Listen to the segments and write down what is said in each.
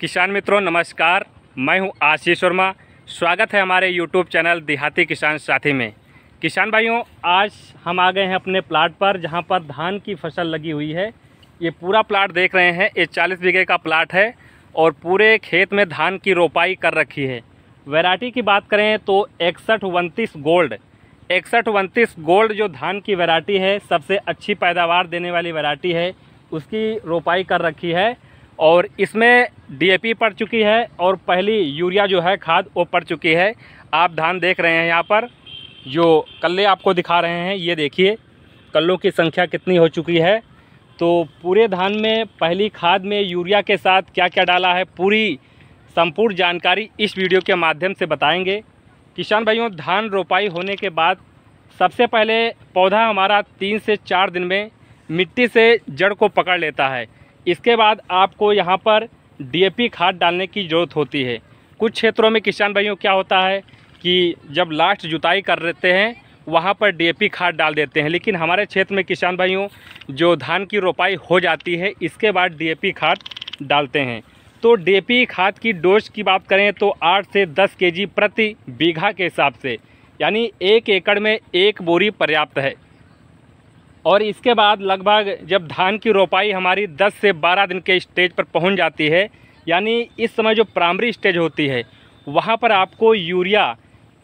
किसान मित्रों नमस्कार मैं हूं आशीष वर्मा स्वागत है हमारे यूट्यूब चैनल देहाती किसान साथी में किसान भाइयों आज हम आ गए हैं अपने प्लाट पर जहां पर धान की फसल लगी हुई है ये पूरा प्लाट देख रहे हैं ये चालीस बीघे का प्लाट है और पूरे खेत में धान की रोपाई कर रखी है वैरायटी की बात करें तो इकसठ उनतीस गोल्ड इकसठ उनतीस गोल्ड जो धान की वैरायटी है सबसे अच्छी पैदावार देने वाली वैरायटी है उसकी रोपाई कर रखी है और इसमें डीएपी पड़ चुकी है और पहली यूरिया जो है खाद वो पड़ चुकी है आप धान देख रहे हैं यहाँ पर जो कल्ले आपको दिखा रहे हैं ये देखिए कल्लों की संख्या कितनी हो चुकी है तो पूरे धान में पहली खाद में यूरिया के साथ क्या क्या डाला है पूरी संपूर्ण जानकारी इस वीडियो के माध्यम से बताएंगे किसान भाइयों धान रोपाई होने के बाद सबसे पहले पौधा हमारा तीन से चार दिन में मिट्टी से जड़ को पकड़ लेता है इसके बाद आपको यहाँ पर डीएपी खाद डालने की ज़रूरत होती है कुछ क्षेत्रों में किसान भाइयों क्या होता है कि जब लास्ट जुताई कर लेते हैं वहाँ पर डीएपी खाद डाल देते हैं लेकिन हमारे क्षेत्र में किसान भाइयों जो धान की रोपाई हो जाती है इसके बाद डी खाद डालते हैं तो डी खाद की डोज की बात करें तो आठ से दस के प्रति बीघा के हिसाब से यानी एक एकड़ में एक बोरी पर्याप्त है और इसके बाद लगभग जब धान की रोपाई हमारी 10 से 12 दिन के स्टेज पर पहुंच जाती है यानी इस समय जो प्राइमरी स्टेज होती है वहाँ पर आपको यूरिया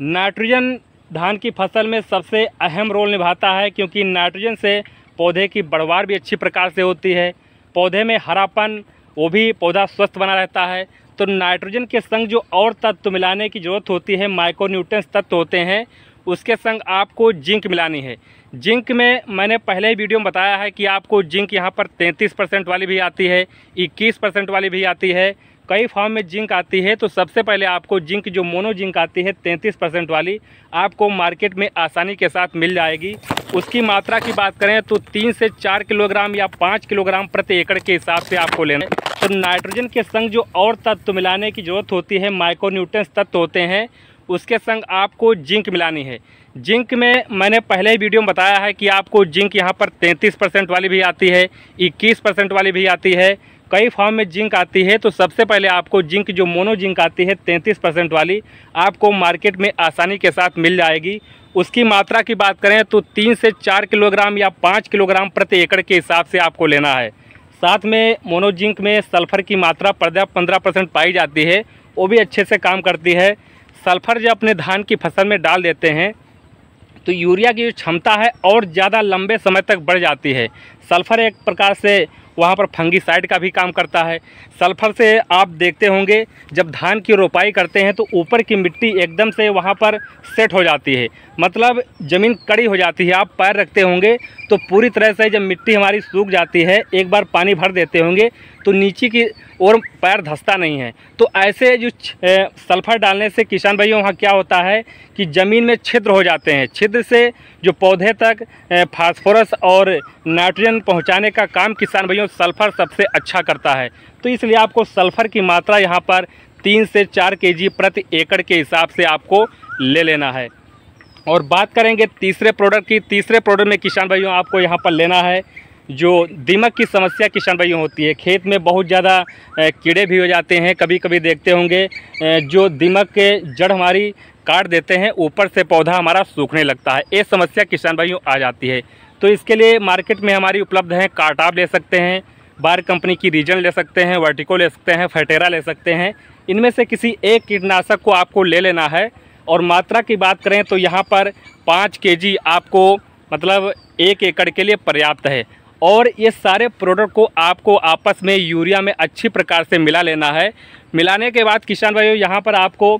नाइट्रोजन धान की फसल में सबसे अहम रोल निभाता है क्योंकि नाइट्रोजन से पौधे की बढ़वार भी अच्छी प्रकार से होती है पौधे में हरापन वो भी पौधा स्वस्थ बना रहता है तो नाइट्रोजन के संग जो और तत्व मिलाने की ज़रूरत होती है माइक्रोन्यूट्रंस तत्व होते हैं उसके संग आपको जिंक मिलानी है जिंक में मैंने पहले ही वीडियो में बताया है कि आपको जिंक यहाँ पर 33 परसेंट वाली भी आती है 21 परसेंट वाली भी आती है कई फॉर्म में जिंक आती है तो सबसे पहले आपको जिंक जो मोनो जिंक आती है 33 परसेंट वाली आपको मार्केट में आसानी के साथ मिल जाएगी उसकी मात्रा की बात करें तो तीन से चार किलोग्राम या पाँच किलोग्राम प्रति एकड़ के हिसाब से आपको लेना तो नाइट्रोजन के संग जो और तत्व मिलाने की ज़रूरत होती है माइक्रोन्यूट्रंस तत्व होते हैं उसके संग आपको जिंक मिलानी है जिंक में मैंने पहले ही वीडियो में बताया है कि आपको जिंक यहाँ पर 33 परसेंट वाली भी आती है 21 परसेंट वाली भी आती है कई फॉर्म में जिंक आती है तो सबसे पहले आपको जिंक जो मोनो जिंक आती है 33 परसेंट वाली आपको मार्केट में आसानी के साथ मिल जाएगी उसकी मात्रा की बात करें तो तीन से चार किलोग्राम या पाँच किलोग्राम प्रति एकड़ के हिसाब से आपको लेना है साथ में मोनोजिंक में सल्फर की मात्रा पर्याप्त पंद्रह परसेंट पाई जाती है वो भी अच्छे से काम करती है सल्फर जब अपने धान की फसल में डाल देते हैं तो यूरिया की जो क्षमता है और ज़्यादा लंबे समय तक बढ़ जाती है सल्फ़र एक प्रकार से वहाँ पर फंगीसाइड का भी काम करता है सल्फ़र से आप देखते होंगे जब धान की रोपाई करते हैं तो ऊपर की मिट्टी एकदम से वहाँ पर सेट हो जाती है मतलब ज़मीन कड़ी हो जाती है आप पैर रखते होंगे तो पूरी तरह से जब मिट्टी हमारी सूख जाती है एक बार पानी भर देते होंगे तो नीचे की ओर पैर धसता नहीं है तो ऐसे जो सल्फ़र डालने से किसान भाइयों वहाँ क्या होता है कि ज़मीन में छिद्र हो जाते हैं छिद्र से जो पौधे तक फास्फोरस और नाइट्रोजन पहुँचाने का काम किसान भाइयों सल्फ़र सबसे अच्छा करता है तो इसलिए आपको सल्फ़र की मात्रा यहाँ पर तीन से चार के जी प्रति एकड़ के हिसाब से आपको ले लेना है और बात करेंगे तीसरे प्रोडक्ट की तीसरे प्रोडक्ट में किसान भाइयों आपको यहाँ पर लेना है जो दीमक की समस्या किसान भाइयों होती है खेत में बहुत ज़्यादा कीड़े भी हो जाते हैं कभी कभी देखते होंगे जो दीमक के जड़ हमारी काट देते हैं ऊपर से पौधा हमारा सूखने लगता है ये समस्या किसान भाइयों आ जाती है तो इसके लिए मार्केट में हमारी उपलब्ध हैं काटाब ले सकते हैं बार कंपनी की रीजन ले सकते हैं वर्टिको ले सकते हैं फटेरा ले सकते हैं इनमें से किसी एक कीटनाशक को आपको ले लेना है और मात्रा की बात करें तो यहाँ पर पाँच के आपको मतलब एक एकड़ के लिए पर्याप्त है और ये सारे प्रोडक्ट को आपको आपस में यूरिया में अच्छी प्रकार से मिला लेना है मिलाने के बाद किसान भाइयों यहाँ पर आपको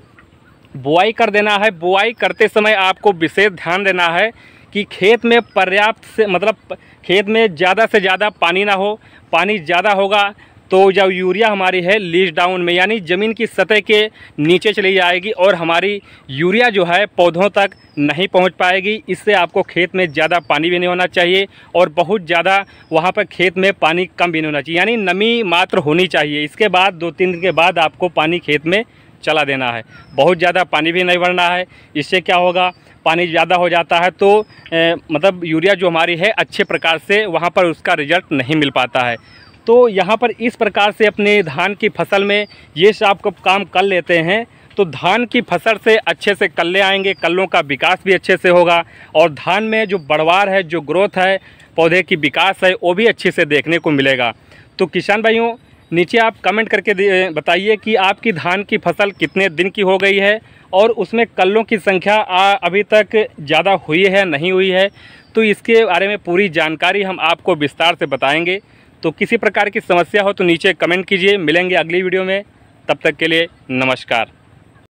बुआई कर देना है बुआई करते समय आपको विशेष ध्यान देना है कि खेत में पर्याप्त से मतलब खेत में ज़्यादा से ज़्यादा पानी ना हो पानी ज़्यादा होगा तो जब यूरिया हमारी है लीज डाउन में यानी ज़मीन की सतह के नीचे चली जाएगी और हमारी यूरिया जो है पौधों तक नहीं पहुंच पाएगी इससे आपको खेत में ज़्यादा पानी भी नहीं होना चाहिए और बहुत ज़्यादा वहां पर खेत में पानी कम भी नहीं होना चाहिए यानी नमी मात्र होनी चाहिए इसके बाद दो तीन दिन के बाद आपको पानी खेत में चला देना है बहुत ज़्यादा पानी भी नहीं भरना है इससे क्या होगा पानी ज़्यादा हो जाता है तो ए, मतलब यूरिया जो हमारी है अच्छे प्रकार से वहाँ पर उसका रिजल्ट नहीं मिल पाता है तो यहाँ पर इस प्रकार से अपने धान की फसल में ये आपको काम कर लेते हैं तो धान की फसल से अच्छे से कल्ले आएंगे कल्लों का विकास भी अच्छे से होगा और धान में जो बढ़वार है जो ग्रोथ है पौधे की विकास है वो भी अच्छे से देखने को मिलेगा तो किसान भाइयों नीचे आप कमेंट करके बताइए कि आपकी धान की फसल कितने दिन की हो गई है और उसमें कल्लों की संख्या आ, अभी तक ज़्यादा हुई है नहीं हुई है तो इसके बारे में पूरी जानकारी हम आपको विस्तार से बताएँगे तो किसी प्रकार की समस्या हो तो नीचे कमेंट कीजिए मिलेंगे अगली वीडियो में तब तक के लिए नमस्कार